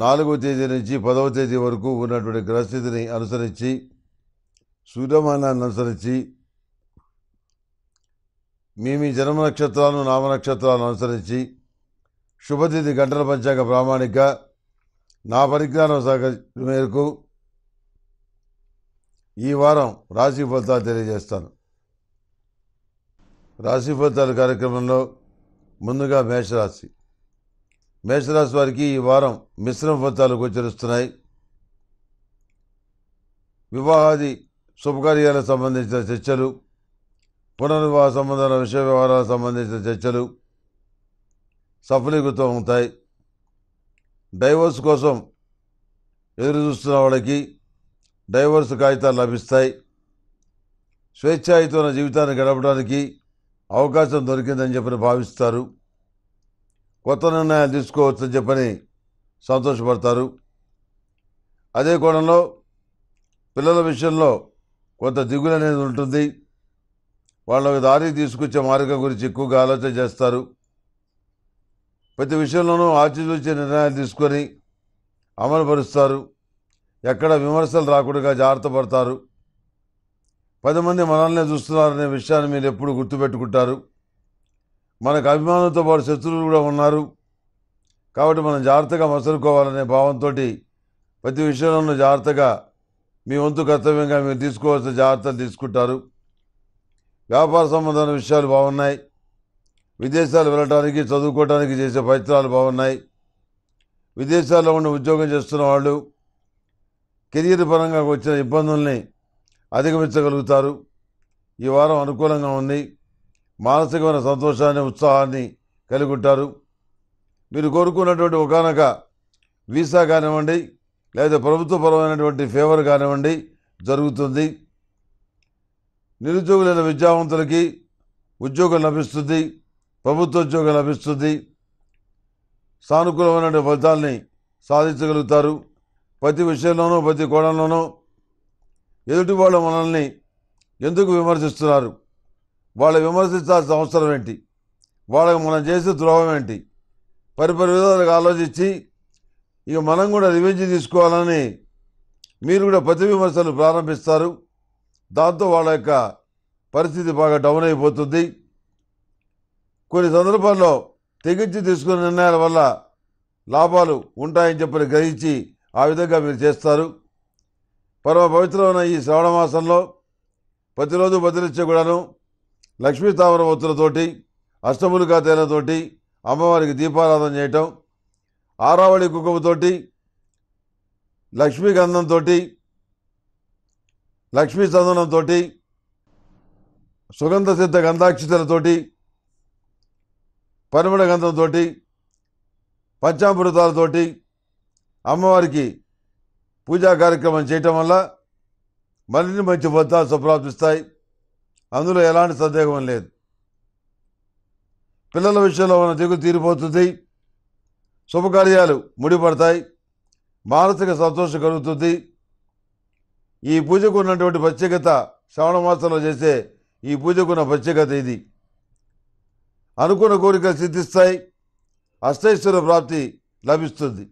నాలుగో తేదీ నుంచి పదవ తేదీ వరకు ఉన్నటువంటి గ్రహస్థితిని అనుసరించి సూర్యమానాన్ని అనుసరించి మీ మీ జన్మ నక్షత్రాలను నామనక్షత్రాలను అనుసరించి శుభతిథి గంటల పంచాంగ ప్రామాణిక నా పరిజ్ఞానం సహక మేరకు ఈ వారం రాశి ఫలితాలు తెలియజేస్తాను రాశి ఫలితాల కార్యక్రమంలో ముందుగా మేషరాశి మేషరాశి వారికి ఈ వారం మిశ్రమ ఫలితాలు గోచరిస్తున్నాయి వివాహాది శుభకార్యాలకు సంబంధించిన చర్చలు పునర్వివాహ సంబంధాల విషయ వ్యవహారాలకు సంబంధించిన చర్చలు సఫలీకృతం అవుతాయి డైవోర్స్ కోసం ఎదురు చూస్తున్న వాళ్ళకి డైవోర్స్ కాగితాలు లభిస్తాయి స్వేచ్ఛాయుతమైన జీవితాన్ని గడపడానికి అవకాశం దొరికిందని చెప్పి భావిస్తారు కొత్త నిర్ణయాలు తీసుకోవచ్చని చెప్పని సంతోషపడతారు అదే కోణంలో పిల్లల విషయంలో కొంత దిగులు అనేది ఉంటుంది వాళ్ళకి దారి తీసుకొచ్చే మార్గం గురించి ఎక్కువగా ఆలోచన చేస్తారు ప్రతి విషయంలోనూ ఆచితూచే నిర్ణయాలు తీసుకొని అమలుపరుస్తారు ఎక్కడ విమర్శలు రాకుండా జాగ్రత్త పడతారు పది మంది మనల్నే చూస్తున్నారనే విషయాన్ని మీరు ఎప్పుడు గుర్తుపెట్టుకుంటారు మనకు అభిమానంతో పాటు శత్రువులు కూడా ఉన్నారు కాబట్టి మనం జాగ్రత్తగా మసలుకోవాలనే భావంతో ప్రతి విషయంలోనూ జాగ్రత్తగా మీ వంతు కర్తవ్యంగా మీరు తీసుకోవాల్సిన జాగ్రత్తలు తీసుకుంటారు వ్యాపార సంబంధమైన విషయాలు బాగున్నాయి విదేశాలు వెళ్ళడానికి చదువుకోవడానికి చేసే ప్రయత్నాలు బాగున్నాయి విదేశాల్లో ఉండి ఉద్యోగం చేస్తున్న వాళ్ళు కెరీర్ పరంగా వచ్చిన ఇబ్బందుల్ని అధిగమించగలుగుతారు ఈ వారం అనుకూలంగా ఉంది మానసికమైన సంతోషాన్ని ఉత్సాహాన్ని కలిగి ఉంటారు మీరు కోరుకున్నటువంటి ఒకనొక వీసా కానివ్వండి లేదా ప్రభుత్వపరమైనటువంటి ఫేవర్ కానివ్వండి జరుగుతుంది నిరుద్యోగులైన విద్యావంతులకి ఉద్యోగం లభిస్తుంది ప్రభుత్వ ఉద్యోగం లభిస్తుంది సానుకూలమైన ఫలితాలని సాధించగలుగుతారు ప్రతి విషయంలోనూ ప్రతి కోణంలోనూ ఎదుటి వాళ్ళు మనల్ని ఎందుకు విమర్శిస్తున్నారు వాళ్ళు విమర్శించాల్సిన అవసరం ఏంటి వాళ్ళకి మనం చేసే ద్రోహం ఏంటి పరిపరి విధాలుగా ఆలోచించి ఇక మనం కూడా రివెంజ్ తీసుకోవాలని మీరు కూడా ప్రతి విమర్శలు ప్రారంభిస్తారు దాంతో వాళ్ళ యొక్క పరిస్థితి బాగా డౌన్ అయిపోతుంది కొన్ని సందర్భాల్లో తెగించి తీసుకున్న నిర్ణయాల వల్ల లాభాలు ఉంటాయని చెప్పని గ్రహించి ఆ విధంగా మీరు చేస్తారు పరమ పవిత్రమైన ఈ శ్రావణ మాసంలో ప్రతిరోజు బదిలిచ్చే కూడాను లక్ష్మీ స్థావరమూర్తులతోటి అష్టములుగా తేనెతోటి అమ్మవారికి దీపారాధన చేయటం ఆరావళి కుంకుమతోటి లక్ష్మీ గంధంతో లక్ష్మీ చందనంతో సుగంధ సిద్ధ గంధాక్షతలతోటి పరిమళ గంధంతో పంచామృతాలతోటి అమ్మవారికి పూజా కార్యక్రమం చేయటం వల్ల మరిన్ని మంచి ఫలితాలు సుప్రాప్తిస్తాయి అందులో ఎలాంటి సందేహం లేదు పిల్లల విషయంలో ఉన్న దిగు తీరిపోతుంది శుభకార్యాలు ముడిపడతాయి మానసిక సంతోషం కలుగుతుంది ఈ పూజకు ఉన్నటువంటి ప్రత్యేకత శ్రావణ మాసంలో చేసే ఈ పూజకున్న ప్రత్యేకత ఇది అనుకున్న కోరికలు సిద్ధిస్తాయి అష్టైశ్వర ప్రాప్తి లభిస్తుంది